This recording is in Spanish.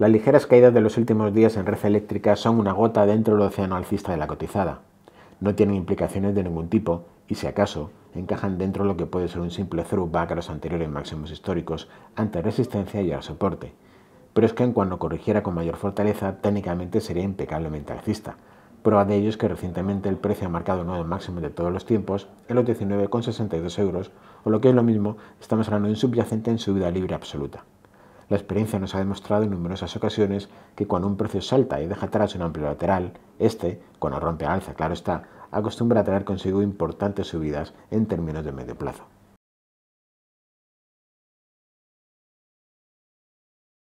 Las ligeras caídas de los últimos días en red eléctrica son una gota dentro del océano alcista de la cotizada. No tienen implicaciones de ningún tipo y, si acaso, encajan dentro de lo que puede ser un simple throwback a los anteriores máximos históricos ante resistencia y al soporte. Pero es que en cuanto corrigiera con mayor fortaleza, técnicamente sería impecablemente alcista. Prueba de ello es que recientemente el precio ha marcado un nuevo máximo de todos los tiempos en los 19,62 euros, o lo que es lo mismo, estamos hablando de un subyacente en vida libre absoluta. La experiencia nos ha demostrado en numerosas ocasiones que cuando un precio salta y deja atrás un amplio lateral, este, cuando rompe alza, claro está, acostumbra a traer consigo importantes subidas en términos de medio plazo.